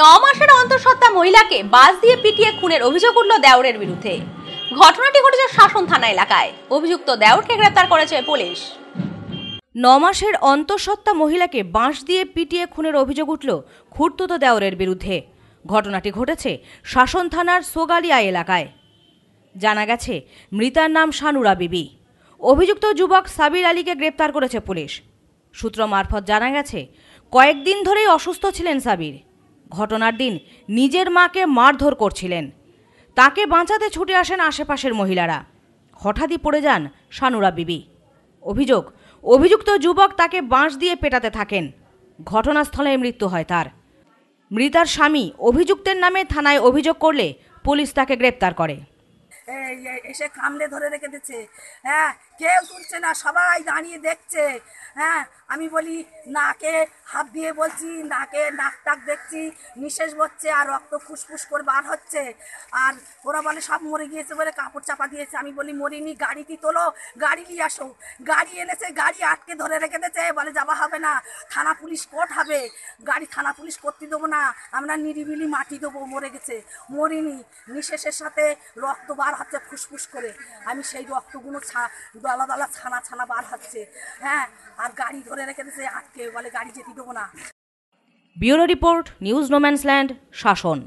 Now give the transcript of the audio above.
ন মাসের অন্তঃসত্ত্বা মহিলাকে বাস দিয়ে পিটিয়ে খুনের অভিযোগ উঠল দেওরের বিরুদ্ধে ঘটনাটি ঘটেছে শাসন থানা এলাকায় অভিযুক্ত দেওরকে গ্রেপ্তার করেছে পুলিশ ন মাসের অন্তঃসত্ত্বা মহিলাকে বাঁশ দিয়ে পিটিয়ে খুনের অভিযোগ উঠল খুর্তুত দেওরের বিরুদ্ধে ঘটনাটি ঘটেছে শাসন থানার সোগালিয়া এলাকায় জানা গেছে মৃতার নাম শানুরা বিবি অভিযুক্ত যুবক সাবির আলীকে গ্রেপ্তার করেছে পুলিশ সূত্র মারফত জানা গেছে কয়েকদিন ধরেই অসুস্থ ছিলেন সাবির ঘটনার দিন নিজের মাকে মারধর করছিলেন তাকে বাঁচাতে ছুটে আসেন আশেপাশের মহিলারা হঠাৎই পড়ে যান সানুরা বিবি অভিযোগ অভিযুক্ত যুবক তাকে বাঁশ দিয়ে পেটাতে থাকেন ঘটনাস্থলে মৃত্যু হয় তার মৃতার স্বামী অভিযুক্তের নামে থানায় অভিযোগ করলে পুলিশ তাকে গ্রেপ্তার করে এসে কামড়ে ধরে রেখে দিচ্ছে হ্যাঁ কেউ তুলছে না সবাই দাঁড়িয়ে দেখছে হ্যাঁ আমি বলি নাকে হাত দিয়ে বলছি নাকে নাক টাক দেখছি নিঃশেষ হচ্ছে আর রক্ত ফুসফুস করে বার হচ্ছে আর ওরা বলে সব মরে গিয়েছে বলে কাপড় চাপা দিয়েছে আমি বলি মরিনি গাড়িটি তোলো গাড়ি নিয়ে আসো গাড়ি এনেছে গাড়ি আটকে ধরে রেখে দিয়েছে বলে যাওয়া হবে না থানা পুলিশ কোর্ট হবে গাড়ি থানা পুলিশ করতে দেবো না আমরা নিরিবিলি মাটি দেবো মরে গেছে মরিনি নিঃশেষের সাথে রক্ত বার হচ্ছে ফুসফুস করে আমি সেই রক্তগুলো ছা দলা দলা ছানা ছানা বার হচ্ছে হ্যাঁ আর গাড়ি ধরে রেখে দিয়েছে আটকে বলে গাড়ি যেতে দেবো না ব্যুরো রিপোর্ট নিউজ ল্যান্ড শাসন